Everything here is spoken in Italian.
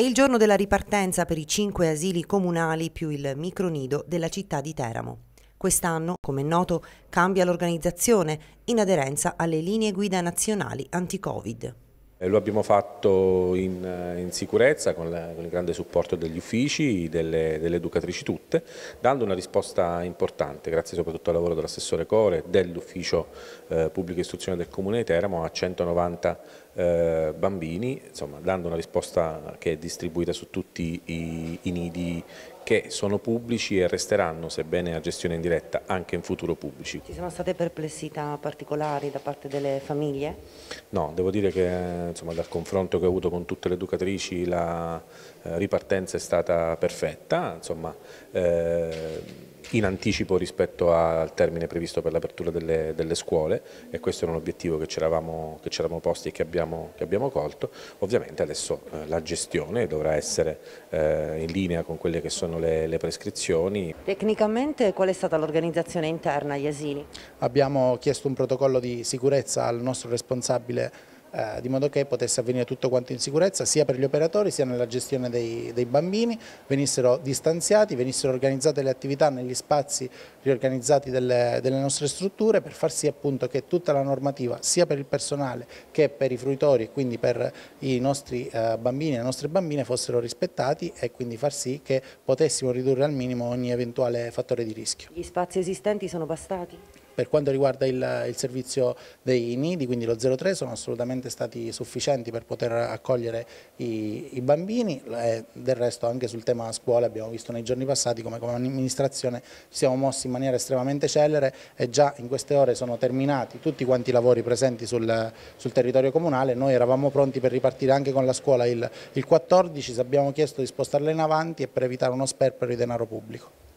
È il giorno della ripartenza per i cinque asili comunali più il micronido della città di Teramo. Quest'anno, come è noto, cambia l'organizzazione in aderenza alle linee guida nazionali anti-Covid. Eh, lo abbiamo fatto in, eh, in sicurezza con, la, con, il grande supporto degli uffici, delle, delle, educatrici tutte, dando una risposta importante, grazie soprattutto al lavoro dell'assessore Core, e dell'ufficio eh, pubblica istruzione del Comune di Teramo, a 190 eh, bambini, insomma, dando una risposta che è distribuita su tutti i, i nidi che sono pubblici e resteranno, sebbene a gestione indiretta, anche in futuro pubblici. Ci sono state perplessità particolari da parte delle famiglie? No, devo dire che insomma, dal confronto che ho avuto con tutte le educatrici la eh, ripartenza è stata perfetta, insomma, eh, in anticipo rispetto al termine previsto per l'apertura delle, delle, scuole e questo era un obiettivo che ci eravamo, posti e che abbiamo, che abbiamo, colto. Ovviamente adesso eh, la gestione dovrà essere eh, in linea con quelle che sono le, le prescrizioni. Tecnicamente qual è stata l'organizzazione interna agli asili? Abbiamo chiesto un protocollo di sicurezza al nostro responsabile eh, di modo che potesse avvenire tutto quanto in sicurezza sia per gli operatori sia nella gestione dei, dei, bambini, venissero distanziati, venissero organizzate le attività negli spazi riorganizzati delle, delle nostre strutture per far sì appunto che tutta la normativa sia per il personale che per i fruitori e quindi per i nostri eh, bambini e le nostre bambine fossero rispettati e quindi far sì che potessimo ridurre al minimo ogni eventuale fattore di rischio. Gli spazi esistenti sono bastati? Per quanto riguarda il, il, servizio dei nidi, quindi lo 03, sono assolutamente stati sufficienti per poter accogliere i, i bambini e eh, del resto anche sul tema scuola abbiamo visto nei giorni passati come come amministrazione ci siamo mossi in maniera estremamente celere e già in queste ore sono terminati tutti quanti i lavori presenti sul, sul territorio comunale, noi eravamo pronti per ripartire anche con la scuola il, il 14, abbiamo chiesto di spostarla in avanti e per evitare uno sperpero di denaro pubblico.